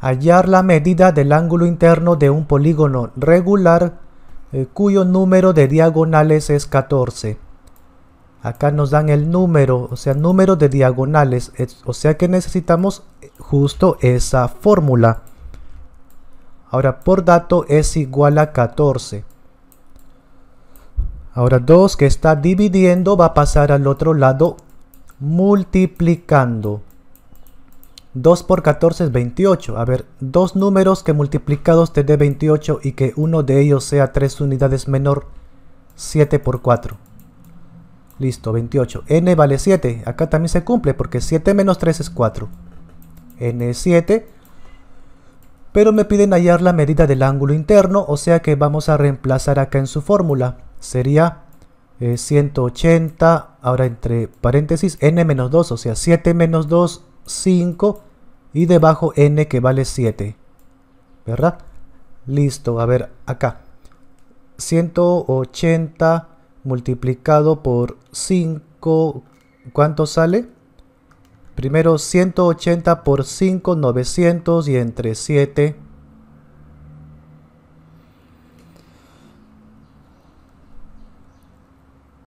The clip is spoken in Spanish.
hallar la medida del ángulo interno de un polígono regular eh, cuyo número de diagonales es 14. Acá nos dan el número, o sea, número de diagonales, o sea que necesitamos eh, justo esa fórmula. Ahora, por dato es igual a 14. Ahora 2 que está dividiendo va a pasar al otro lado multiplicando. 2 por 14 es 28. A ver, dos números que multiplicados te dé 28 y que uno de ellos sea 3 unidades menor, 7 por 4. Listo, 28. n vale 7. Acá también se cumple porque 7 menos 3 es 4. n es 7. Pero me piden hallar la medida del ángulo interno, o sea que vamos a reemplazar acá en su fórmula. Sería 180, eh, ahora entre paréntesis, n menos 2, o sea, 7 menos 2 5 y debajo n que vale 7. ¿Verdad? Listo, a ver acá. 180 multiplicado por 5, ¿cuánto sale? Primero 180 por 5, 900 y entre 7,